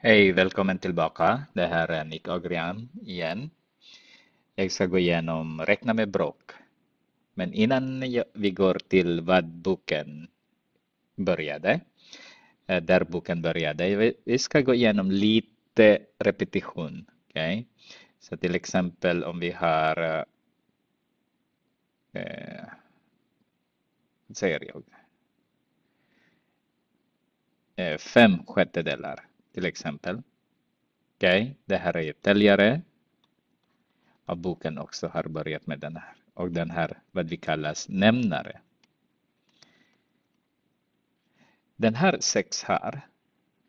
Hej, välkommen tillbaka. Det här är Nick Agrian igen. Jag ska gå igenom Räkna med bråk. Men innan vi går till vad boken började, eh, där boken började, vi ska gå igenom lite repetition. Okay? Så till exempel om vi har... Eh, vad säger jag? Eh, fem sjättedelar till exempel. Okej, okay, det här är täljare. Och boken också har börjat med den här. Och den här vad vi kallas nämnare. Den här sex här,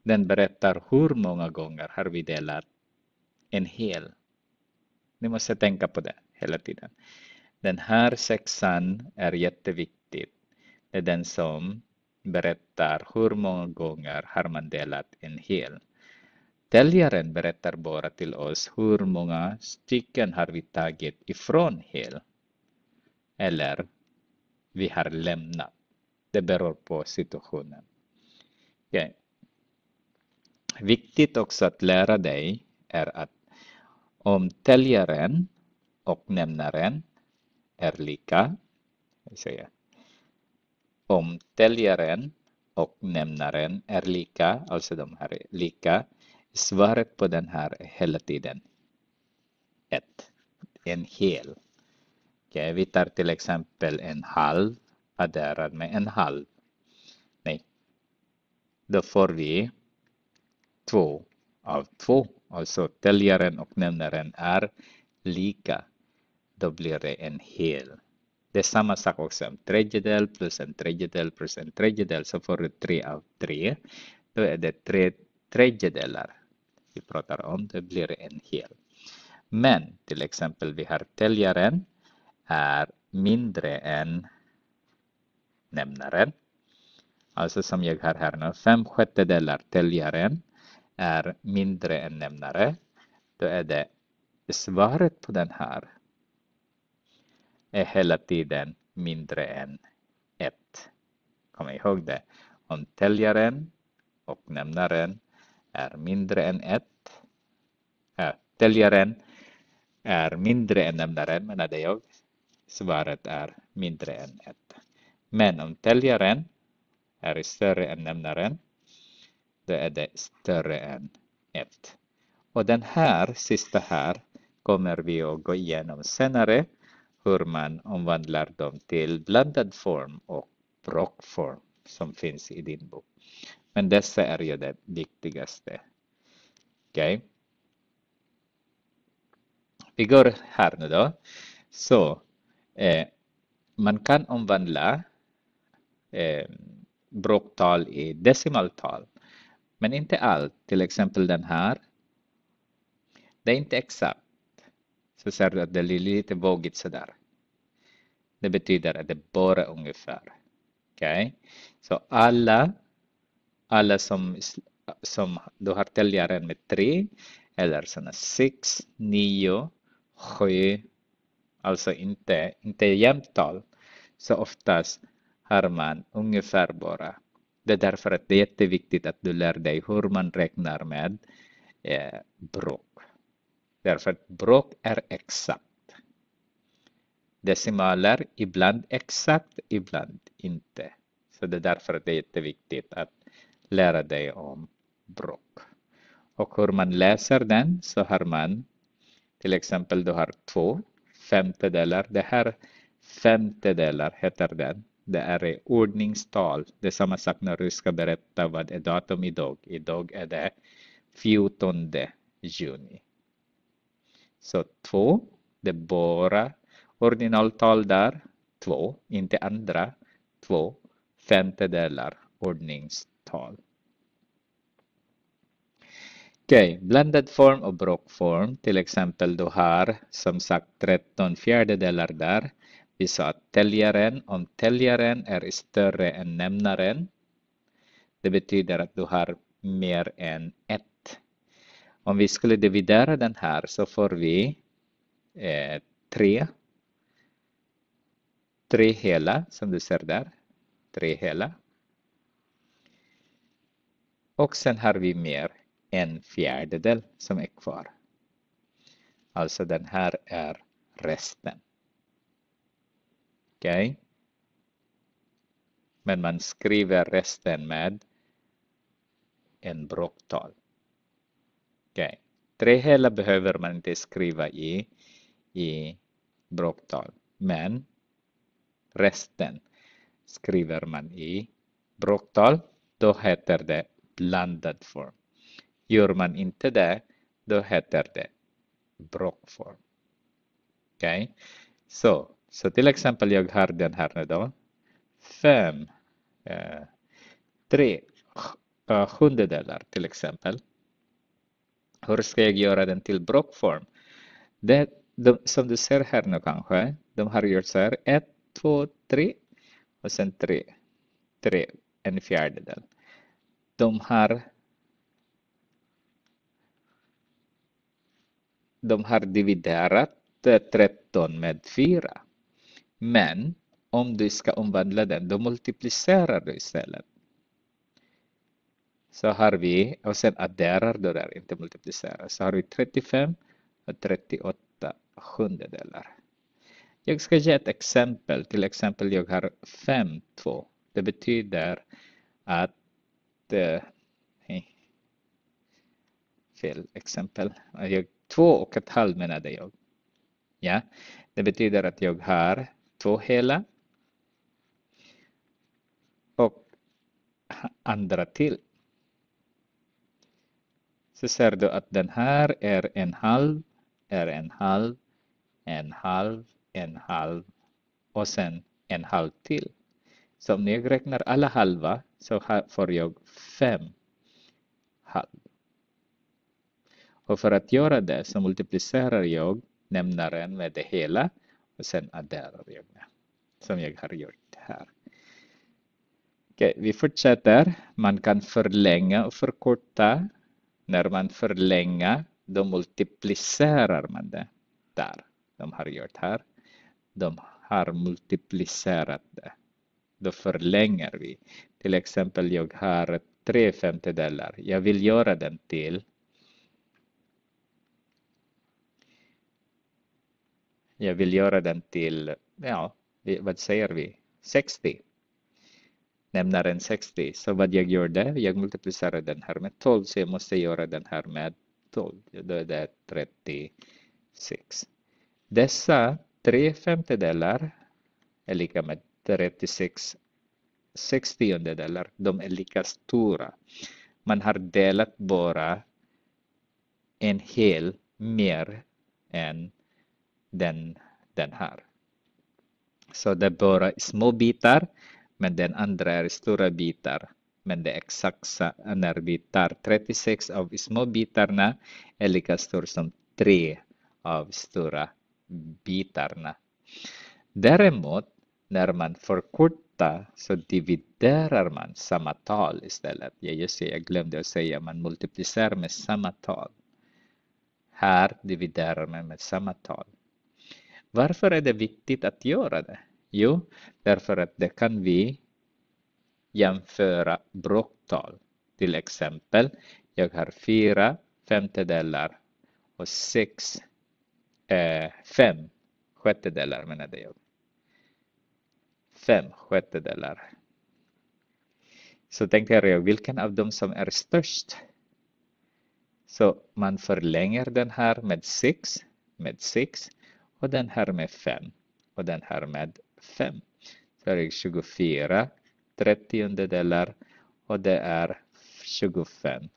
den berättar hur många gånger har vi delat en hel. Ni måste tänka på det hela tiden. Den här sexan är jätteviktig. Det är den som berättar hur många gånger har man delat en hel. Täljaren berättar bara till oss hur många stycken har vi tagit ifrån hel. Eller vi har lämnat. Det beror på situationen. Okay. Viktigt också att lära dig är att om täljaren och nämnaren är lika, säger om täljaren och nämnaren är lika, alltså de här är lika, svaret på den här hela tiden 1. En hel. Okay, vi tar till exempel en halv, adderad med en halv. Nej. Då får vi två av två, Alltså täljaren och nämnaren är lika. Då blir det en hel. Det är samma sak också, en tredjedel plus en tredjedel plus en tredjedel så får du tre av tre. Då är det tre tredjedelar vi pratar om, det blir en hel. Men till exempel vi har täljaren är mindre än nämnaren. Alltså som jag har här nu, fem sjättedelar täljaren är mindre än nämnare. Då är det svaret på den här är hela tiden mindre än 1. Kom ihåg det. Om täljaren och nämnaren är mindre än 1, äh, täljaren är mindre än nämnaren menade jag, svaret är mindre än 1. Men om täljaren är större än nämnaren, då är det större än 1. Och den här sista här kommer vi att gå igenom senare hur man omvandlar dem till blandad form och rockform som finns i din bok. Men dessa är ju det viktigaste. Okay. Vi går här nu då. Så eh, man kan omvandla eh, bråktal i decimaltal. Men inte allt, till exempel den här. Det är inte exakt. Så ser du att det är lite vågigt sådär. Det betyder att det är bara ungefär. Okej? Okay? Så alla, alla som, som du har täljaren med 3 eller sådana 6, 9, 7, alltså inte, inte jämnt tal, så oftast har man ungefär bara. Det är därför att det är jätteviktigt att du lär dig hur man räknar med eh, bråk. Därför att bråk är exakt decimaler, ibland exakt, ibland inte. Så det är därför det är jätteviktigt att lära dig om bråk. Och hur man läser den så har man till exempel du har två femtedelar. Det här femtedelar heter den. Det är ordningstal. Det är samma sak när du ska berätta vad är datum idag. Idag är det 14 juni. Så två, det är bara ordinaltal där, två, inte andra, två femtedelar ordningstal. Okej, okay, blended form och brockform, till exempel du har som sagt 13 fjärdedelar där. Vi sa att täljaren, om täljaren är större än nämnaren, det betyder att du har mer än ett. Om vi skulle dividera den här så får vi eh, tre tre hela som du ser där. Tre hela. Och sen har vi mer, en fjärdedel som är kvar. Alltså den här är resten. Okej? Okay? Men man skriver resten med en bråktal. Okay. Tre hela behöver man inte skriva i, i bråktal. Men resten skriver man i bråktal. Då heter det blandad form. Gör man inte det, då heter det bråkform. Okej, okay? så, så till exempel jag har den här nu då. Fem eh, tre eh, sjundedelar till exempel. Hur ska jag göra den till bråkform? Det, de, som du ser här nu kanske, de har gjort så här. 1, två, tre och sen tre, tre, en fjärdedel. De har de har dividerat 13 eh, med 4. Men om du ska omvandla den, då multiplicerar du istället. Så har vi, och sen adderar du där, inte multiplicerar. Så har vi 35 och 38 sjundedelar. Jag ska ge ett exempel. Till exempel jag har 5-2. Det betyder att... Eh, fel exempel. Jag, två och ett halvt menade jag. Ja, det betyder att jag har två hela och andra till. Så ser du att den här är en halv, är en halv, en halv, en halv och sen en halv till. Så om jag räknar alla halva så får jag fem halv. Och för att göra det så multiplicerar jag nämnaren med det hela och sen adderar jag det som jag har gjort här. Okej, vi fortsätter. Man kan förlänga och förkorta. När man förlänger då multiplicerar man det där. De har gjort här de har multiplicerat det. Då förlänger vi. Till exempel jag har tre femtedelar. Jag vill göra den till Jag vill göra den till, ja, vad säger vi, 60. Nämnaren 60. Så vad jag gjorde, jag multiplicerar den här med 12, så jag måste göra den här med 12. Då är det 36. Dessa 3 femtedelar är lika med 36 sextiondedelar. De är lika stora. Man har delat bara en hel mer än den, den här. Så det är bara små bitar, men den andra är stora bitar. Men det är exakt exakta när vi tar 36 av små bitarna är lika stor som 3 av stora bitarna. Däremot, när man förkortar så dividerar man samma tal istället. Ja, just det, jag glömde att säga, att man multiplicerar med samma tal. Här dividerar man med samma tal. Varför är det viktigt att göra det? Jo, därför att det kan vi jämföra bråktal. Till exempel, jag har fyra femtedelar och sex eh, fem sjättedelar menade jag. Fem sjättedelar. Så tänkte jag, vilken av dem som är störst? Så man förlänger den här med 6, med 6 och den här med 5 och den här med 5. Så det är 24 trettiondedelar och det är 25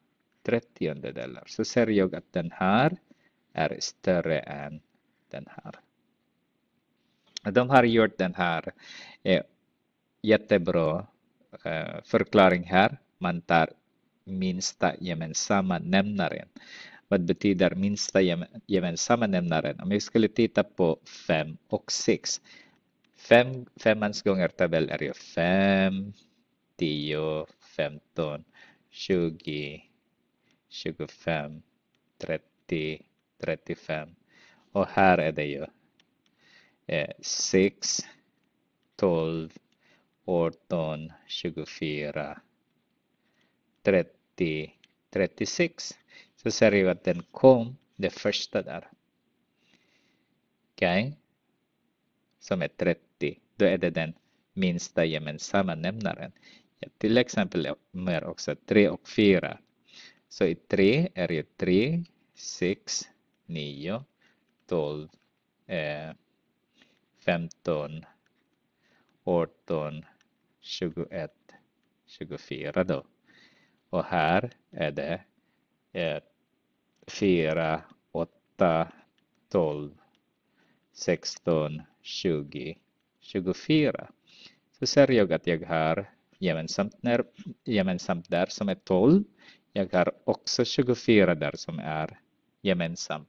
trettiondedelar. Så ser jag att den här är större än den här. De har gjort den här eh, jättebra eh, förklaring här. Man tar minsta gemensamma nämnaren. Vad betyder minsta gemensamma nämnaren? Om vi skulle titta på 5 och 6. 5 fem, tabell är ju 5, 10, 15, 20, 25, 30, 35. Och här är det ju eh, 6, 12, 18, 24, 30, 36. Så ser vi att den kom, det första där. Okej? Okay. Som är 30. Då är det den minsta gemensamma nämnaren. Ja, till exempel mer också 3 och 4. Så i 3 är det 3, 6, 9, 12, eh, 15, 18, 21, 24 då. Och här är det eh, 4, 8, 12, 16, 20, 24. Så ser jag att jag har gemensamt, när, gemensamt där som är 12. Jag har också 24 där som är gemensam.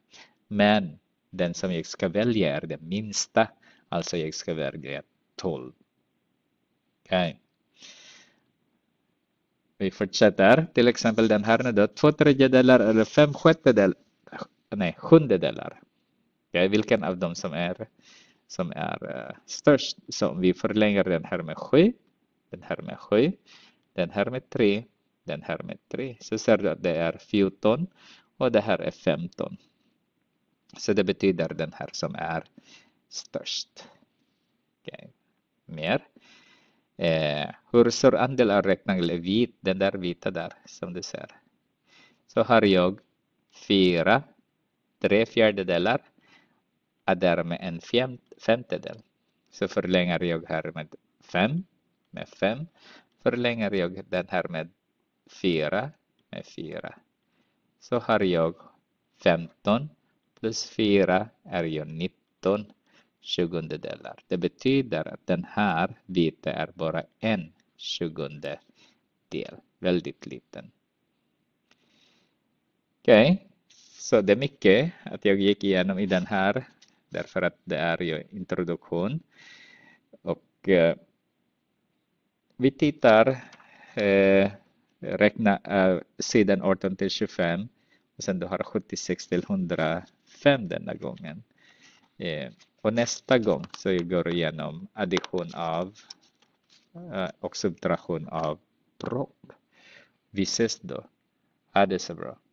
Men den som jag ska välja är den minsta, alltså jag ska välja 12. Okay. Vi fortsätter. Till exempel den här nu då, två tredjedelar eller fem sjättedelar, nej, sjundedelar. Okay. Vilken av dem som är, som är uh, störst? Så vi förlänger den här med 7, den här med 7, den här med 3, den här med 3. Så ser du att det är 14 och det här är 15. Så det betyder den här som är störst. Okay. Mer. Eh, hur stor andel av rektangeln är vit? Den där vita där som du ser. Så har jag fyra, tre fjärdedelar Och därmed en femtedel. Så förlänger jag här med fem, med fem. Förlänger jag den här med fyra, med fyra så har jag 15 plus 4 är ju 19 tjugondedelar. Det betyder att den här vita är bara en tjugondel, väldigt liten. Okej, okay. så det är mycket att jag gick igenom i den här därför att det är ju introduktion. Och eh, vi tittar eh, räkna uh, sidan 18 till 25 och sen du har 76 till 105 denna gången. Eh, och nästa gång så går du igenom addition av eh, och subtraktion av propp. Vi ses då. Ha det så bra.